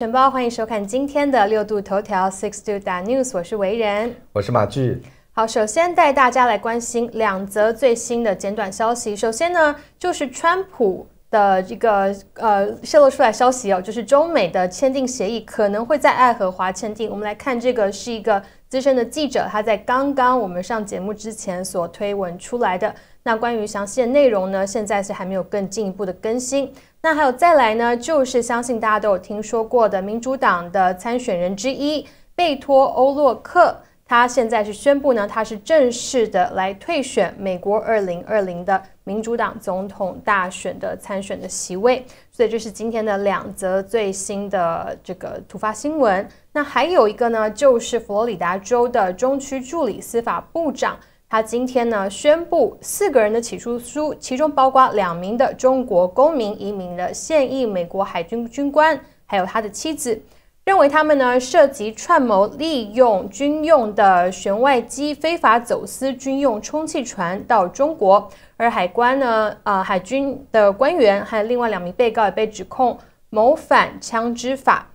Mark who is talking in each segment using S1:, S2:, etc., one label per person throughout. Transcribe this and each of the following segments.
S1: 全包，欢迎收看今天的六度头条 Six Two d News。我是维仁，
S2: 我是马志。
S1: 好，首先带大家来关心两则最新的简短消息。首先呢，就是川普的这个呃泄露出来消息哦，就是中美的签订协议可能会在爱荷华签订。我们来看这个，是一个资深的记者他在刚刚我们上节目之前所推文出来的。那关于详细的内容呢，现在是还没有更进一步的更新。那还有再来呢，就是相信大家都有听说过的民主党的参选人之一贝托·欧洛克，他现在是宣布呢，他是正式的来退选美国二零二零的民主党总统大选的参选的席位。所以这是今天的两则最新的这个突发新闻。那还有一个呢，就是佛罗里达州的中区助理司法部长。他今天呢宣布四个人的起诉书，其中包括两名的中国公民移民的现役美国海军军官，还有他的妻子，认为他们呢涉及串谋利用军用的舷外机非法走私军用充气船到中国，而海关呢，呃，海军的官员还有另外两名被告也被指控谋反枪支法。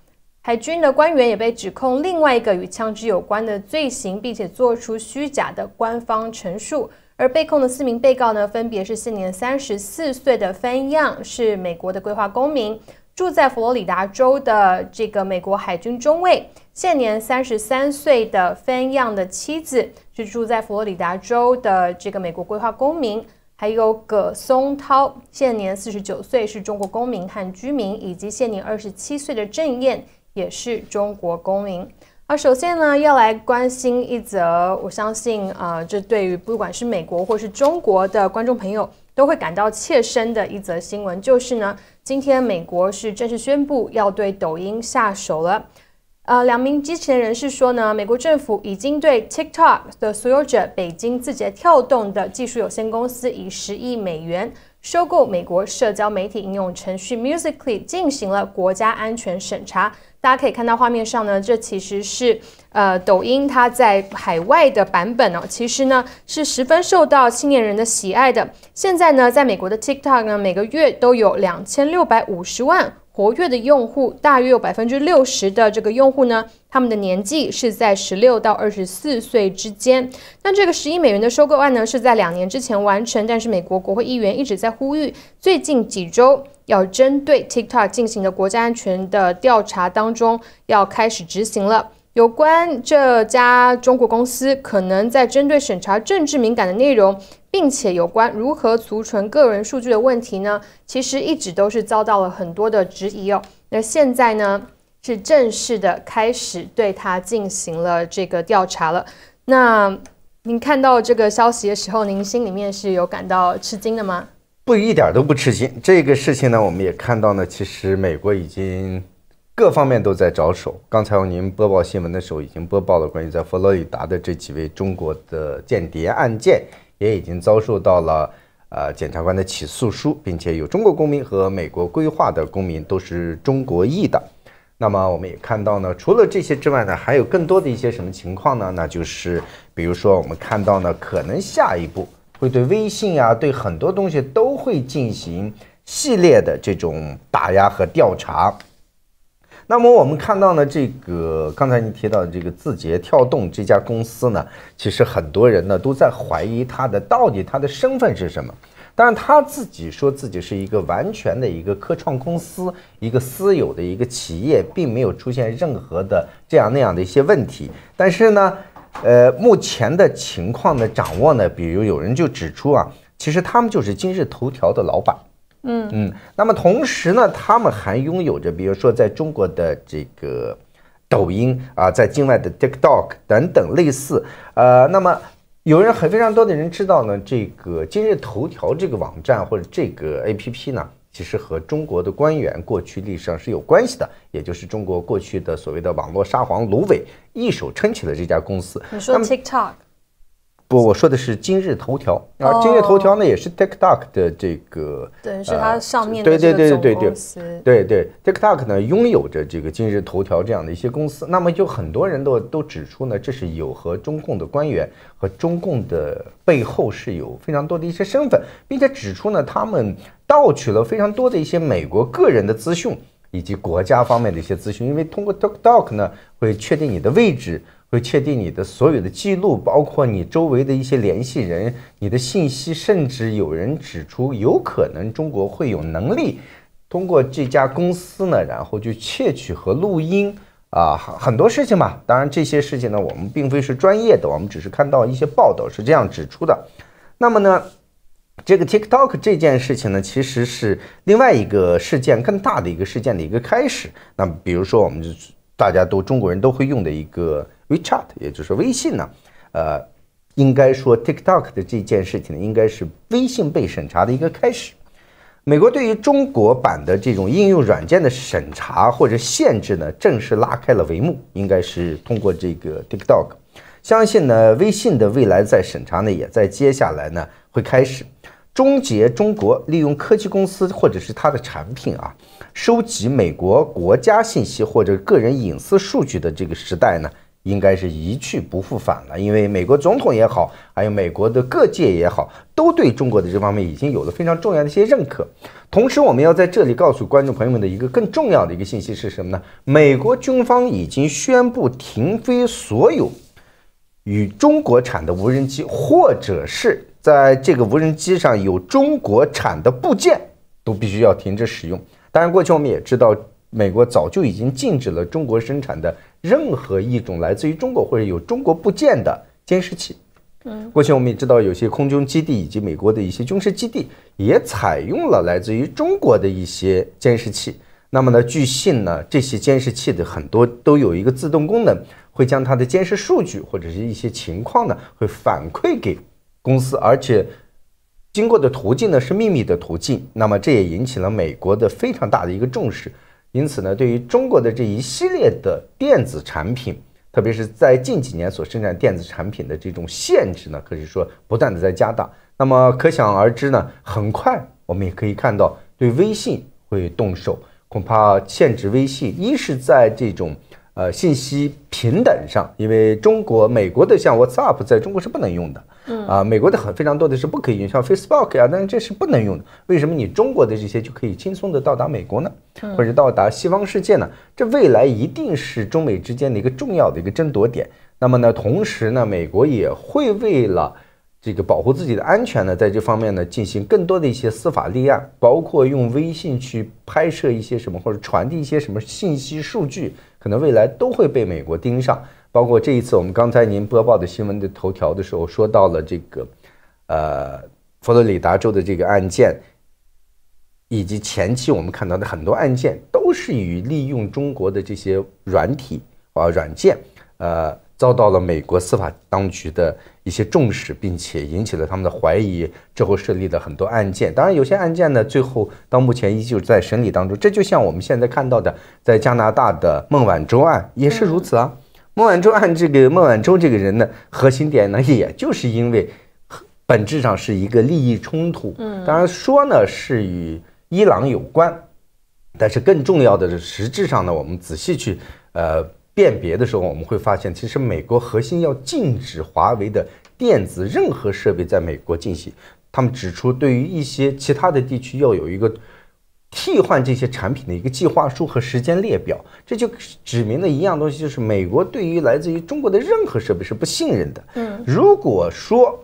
S1: 海军的官员也被指控另外一个与枪支有关的罪行，并且做出虚假的官方陈述。而被控的四名被告呢，分别是现年三十四岁的 Fan Yang，是美国的规划公民，住在佛罗里达州的这个美国海军中尉；现年三十三岁的 Fan Yang 的妻子，是住在佛罗里达州的这个美国规划公民；还有葛松涛，现年四十九岁，是中国公民和居民，以及现年二十七岁的郑燕。也是中国公民。而首先呢，要来关心一则，我相信啊，这对于不管是美国或是中国的观众朋友，都会感到切身的一则新闻，就是呢，今天美国是正式宣布要对抖音下手了。呃，两名知情人士说呢，美国政府已经对 TikTok 的所有者北京字节跳动的技术有限公司以十亿美元。收购美国社交媒体应用程序 Musically 进行了国家安全审查。大家可以看到画面上呢，这其实是呃抖音它在海外的版本呢，其实呢是十分受到青年人的喜爱的。现在呢，在美国的 TikTok 呢，每个月都有两千六百五十万。活跃的用户大约有百分之六十的这个用户呢，他们的年纪是在十六到二十四岁之间。那这个十亿美元的收购案呢，是在两年之前完成，但是美国国会议员一直在呼吁，最近几周要针对 TikTok 进行的国家安全的调查当中要开始执行了。有关这家中国公司可能在针对审查政治敏感的内容，并且有关如何储存个人数据的问题呢？其实一直都是遭到了很多的质疑哦。那现在呢，是正式的开始对它进行了这个调查了。那您看到这个消息的时候，您心里面是有感到吃惊的吗？
S2: 不，一点都不吃惊。这个事情呢，我们也看到呢，其实美国已经。各方面都在着手。刚才您播报新闻的时候，已经播报了关于在佛罗里达的这几位中国的间谍案件，也已经遭受到了呃检察官的起诉书，并且有中国公民和美国规划的公民都是中国裔的。那么我们也看到呢，除了这些之外呢，还有更多的一些什么情况呢？那就是比如说我们看到呢，可能下一步会对微信啊，对很多东西都会进行系列的这种打压和调查。那么我们看到呢，这个刚才您提到的这个字节跳动这家公司呢，其实很多人呢都在怀疑它的到底它的身份是什么。但是他自己说自己是一个完全的一个科创公司，一个私有的一个企业，并没有出现任何的这样那样的一些问题。但是呢，呃，目前的情况的掌握呢，比如有人就指出啊，其实他们就是今日头条的老板。嗯嗯，那么同时呢，他们还拥有着，比如说在中国的这个抖音啊，在境外的 TikTok 等等类似。呃，那么有人很非常多的人知道呢，这个今日头条这个网站或者这个 APP 呢，其实和中国的官员过去历史上是有关系的，也就是中国过去的所谓的网络沙皇卢伟一手撑起了这家公司。你说 TikTok。不，我说的是今日头条啊。今日头条呢，也是 TikTok 的这个，对，是它上面对对对对对对对对 TikTok 呢，拥有着这个今日头条这样的一些公司。那么就很多人都都指出呢，这是有和中共的官员和中共的背后是有非常多的一些身份，并且指出呢，他们盗取了非常多的一些美国个人的资讯。以及国家方面的一些资讯，因为通过 t i k t o k 呢，会确定你的位置，会确定你的所有的记录，包括你周围的一些联系人、你的信息，甚至有人指出，有可能中国会有能力通过这家公司呢，然后就窃取和录音啊很多事情嘛。当然，这些事情呢，我们并非是专业的，我们只是看到一些报道是这样指出的。那么呢？这个 TikTok 这件事情呢，其实是另外一个事件、更大的一个事件的一个开始。那比如说，我们大家都中国人都会用的一个 WeChat，也就是微信呢，呃，应该说 TikTok 的这件事情呢，应该是微信被审查的一个开始。美国对于中国版的这种应用软件的审查或者限制呢，正式拉开了帷幕，应该是通过这个 TikTok。相信呢，微信的未来在审查呢，也在接下来呢会开始。终结中国利用科技公司或者是它的产品啊，收集美国国家信息或者个人隐私数据的这个时代呢，应该是一去不复返了。因为美国总统也好，还有美国的各界也好，都对中国的这方面已经有了非常重要的一些认可。同时，我们要在这里告诉观众朋友们的一个更重要的一个信息是什么呢？美国军方已经宣布停飞所有与中国产的无人机，或者是。在这个无人机上有中国产的部件，都必须要停止使用。当然，过去我们也知道，美国早就已经禁止了中国生产的任何一种来自于中国或者有中国部件的监视器。嗯，过去我们也知道，有些空军基地以及美国的一些军事基地也采用了来自于中国的一些监视器。那么呢，据信呢，这些监视器的很多都有一个自动功能，会将它的监视数据或者是一些情况呢，会反馈给。公司，而且经过的途径呢是秘密的途径，那么这也引起了美国的非常大的一个重视，因此呢，对于中国的这一系列的电子产品，特别是在近几年所生产电子产品的这种限制呢，可以说不断的在加大，那么可想而知呢，很快我们也可以看到对微信会动手，恐怕限制微信，一是在这种。呃，信息平等上，因为中国、美国的像 WhatsApp 在中国是不能用的，嗯啊，美国的很非常多的是不可以用，像 Facebook 啊，是这是不能用的。为什么你中国的这些就可以轻松的到达美国呢，或者到达西方世界呢？这未来一定是中美之间的一个重要的一个争夺点。那么呢，同时呢，美国也会为了。这个保护自己的安全呢，在这方面呢进行更多的一些司法立案，包括用微信去拍摄一些什么，或者传递一些什么信息数据，可能未来都会被美国盯上。包括这一次我们刚才您播报的新闻的头条的时候，说到了这个，呃，佛罗里达州的这个案件，以及前期我们看到的很多案件，都是与利用中国的这些软体啊软件，呃，遭到了美国司法当局的。一些重视，并且引起了他们的怀疑，之后设立了很多案件。当然，有些案件呢，最后到目前依旧在审理当中。这就像我们现在看到的，在加拿大的孟晚舟案也是如此啊。孟晚舟案，这个孟晚舟这个人呢，核心点呢，也就是因为本质上是一个利益冲突。嗯，当然说呢是与伊朗有关，但是更重要的是，实质上呢，我们仔细去呃。辨别的时候，我们会发现，其实美国核心要禁止华为的电子任何设备在美国进行。他们指出，对于一些其他的地区，要有一个替换这些产品的一个计划书和时间列表。这就指明了一样东西，就是美国对于来自于中国的任何设备是不信任的。嗯，如果说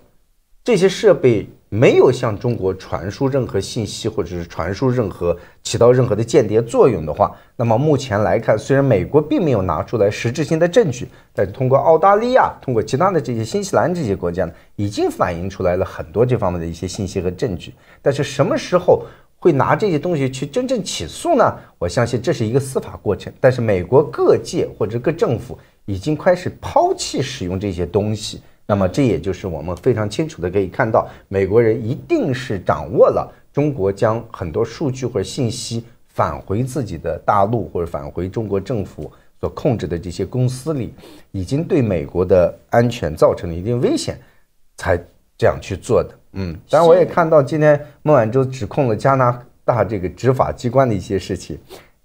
S2: 这些设备。没有向中国传输任何信息，或者是传输任何起到任何的间谍作用的话，那么目前来看，虽然美国并没有拿出来实质性的证据，但是通过澳大利亚，通过其他的这些新西兰这些国家呢，已经反映出来了很多这方面的一些信息和证据。但是什么时候会拿这些东西去真正起诉呢？我相信这是一个司法过程。但是美国各界或者各政府已经开始抛弃使用这些东西。那么这也就是我们非常清楚的可以看到，美国人一定是掌握了中国将很多数据或者信息返回自己的大陆或者返回中国政府所控制的这些公司里，已经对美国的安全造成了一定危险，才这样去做的。嗯，当然我也看到今天孟晚舟指控了加拿大这个执法机关的一些事情。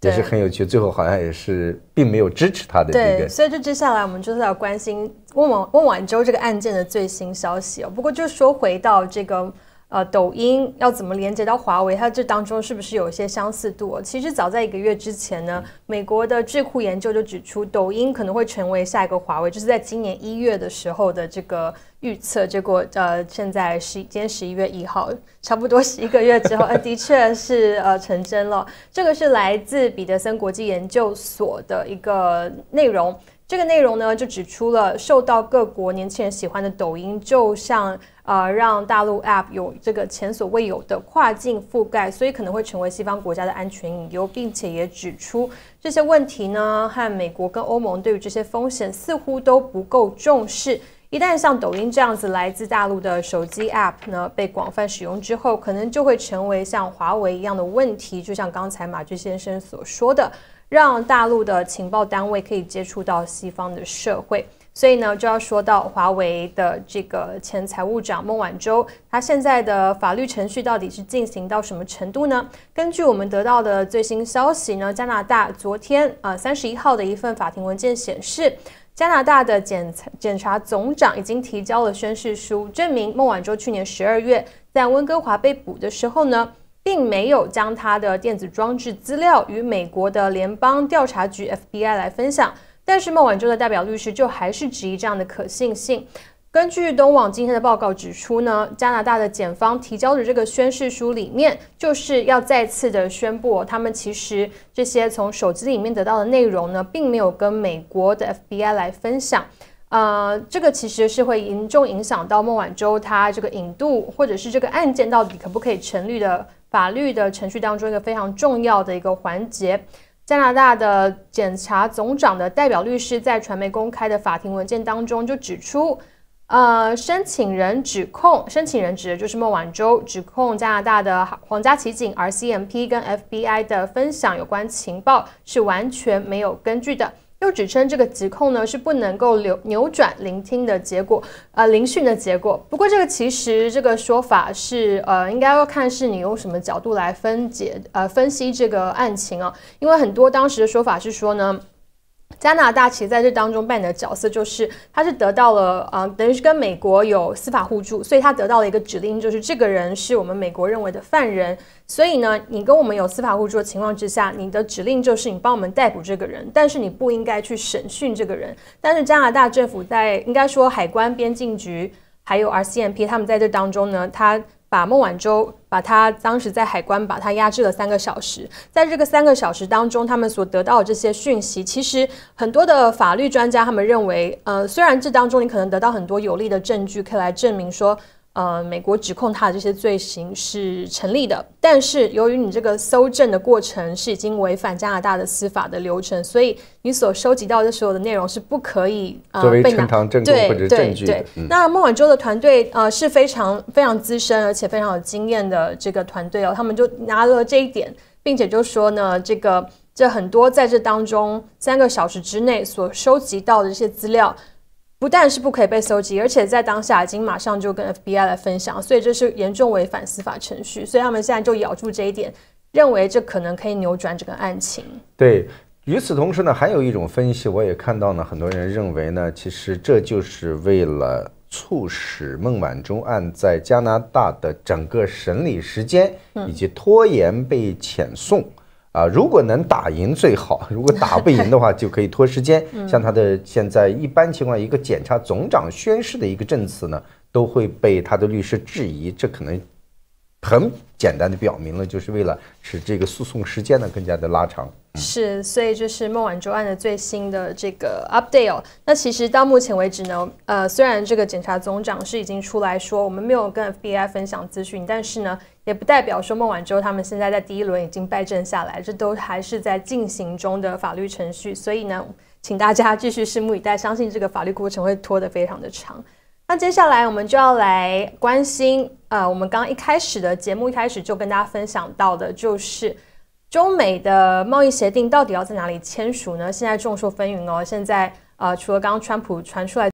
S2: 也是很有趣，最后好像也是并没有支持他的对，所以
S1: 就接下来我们就是要关心孟孟晚舟这个案件的最新消息。不过就说回到这个。呃，抖音要怎么连接到华为？它这当中是不是有一些相似度？其实早在一个月之前呢，美国的智库研究就指出，抖音可能会成为下一个华为，就是在今年一月的时候的这个预测。结果，呃，现在是今天十一月一号，差不多是一个月之后，呃，的确是呃成真了。这个是来自彼得森国际研究所的一个内容。这个内容呢，就指出了受到各国年轻人喜欢的抖音，就像。啊，让大陆 app 有这个前所未有的跨境覆盖，所以可能会成为西方国家的安全隐忧，并且也指出这些问题呢，和美国跟欧盟对于这些风险似乎都不够重视。一旦像抖音这样子来自大陆的手机 app 呢被广泛使用之后，可能就会成为像华为一样的问题。就像刚才马俊先生所说的，让大陆的情报单位可以接触到西方的社会。所以呢，就要说到华为的这个前财务长孟晚舟，他现在的法律程序到底是进行到什么程度呢？根据我们得到的最新消息呢，加拿大昨天啊三十一号的一份法庭文件显示，加拿大的检检察总长已经提交了宣誓书，证明孟晚舟去年十二月在温哥华被捕的时候呢，并没有将他的电子装置资料与美国的联邦调查局 FBI 来分享。但是孟晚舟的代表律师就还是质疑这样的可信性。根据东网今天的报告指出呢，加拿大的检方提交的这个宣誓书里面，就是要再次的宣布，他们其实这些从手机里面得到的内容呢，并没有跟美国的 FBI 来分享。呃，这个其实是会严重影响到孟晚舟她这个引渡或者是这个案件到底可不可以成立的法律的程序当中一个非常重要的一个环节。加拿大的检察总长的代表律师在传媒公开的法庭文件当中就指出，呃，申请人指控申请人指的就是孟晚舟指控加拿大的皇家骑警 R C M P 跟 F B I 的分享有关情报是完全没有根据的。就指称这个疾控呢是不能够扭扭转聆听的结果，呃，聆讯的结果。不过这个其实这个说法是，呃，应该要看是你用什么角度来分解，呃，分析这个案情啊，因为很多当时的说法是说呢。加拿大其实在这当中扮演的角色，就是他是得到了，呃，等于是跟美国有司法互助，所以他得到了一个指令，就是这个人是我们美国认为的犯人，所以呢，你跟我们有司法互助的情况之下，你的指令就是你帮我们逮捕这个人，但是你不应该去审讯这个人。但是加拿大政府在应该说海关边境局还有 RCMP 他们在这当中呢，他。把孟晚舟把他当时在海关把他压制了三个小时，在这个三个小时当中，他们所得到的这些讯息，其实很多的法律专家他们认为，呃，虽然这当中你可能得到很多有力的证据，可以来证明说。呃，美国指控他的这些罪行是成立的，但是由于你这个搜证的过程是已经违反加拿大的司法的流程，所以你所收集到的所有的内容是不可以作为呈堂证供或者证据的。那孟晚舟的团队呃是非常非常资深而且非常有经验的这个团队哦，他们就拿了这一点，并且就说呢，这个这很多在这当中三个小时之内所收集到的这些资料。不但是不可以被搜集，而且在当下已经马上就跟 FBI 来分享，所以这是严重违反司法程序，所以他们现在就咬住这一点，认为这可能可以扭转整个案情。
S2: 对，与此同时呢，还有一种分析，我也看到呢，很多人认为呢，其实这就是为了促使孟晚舟案在加拿大的整个审理时间以及拖延被遣送。啊，如果能打赢最好；如果打不赢的话，就可以拖时间。像他的现在一般情况，一个检察总长宣誓的一个证词呢，都会被他的律师质疑。这可能很简单的表明了，就是为了使这个诉讼时间呢更加的拉长。
S1: 是，所以就是孟晚舟案的最新的这个 update。那其实到目前为止呢，呃，虽然这个检察总长是已经出来说我们没有跟 FBI 分享资讯，但是呢，也不代表说孟晚舟他们现在在第一轮已经败阵下来，这都还是在进行中的法律程序。所以呢，请大家继续拭目以待，相信这个法律过程会拖得非常的长。那接下来我们就要来关心，呃，我们刚一开始的节目一开始就跟大家分享到的就是。中美的贸易协定到底要在哪里签署呢？现在众说纷纭哦。现在呃，除了刚刚川普传出来。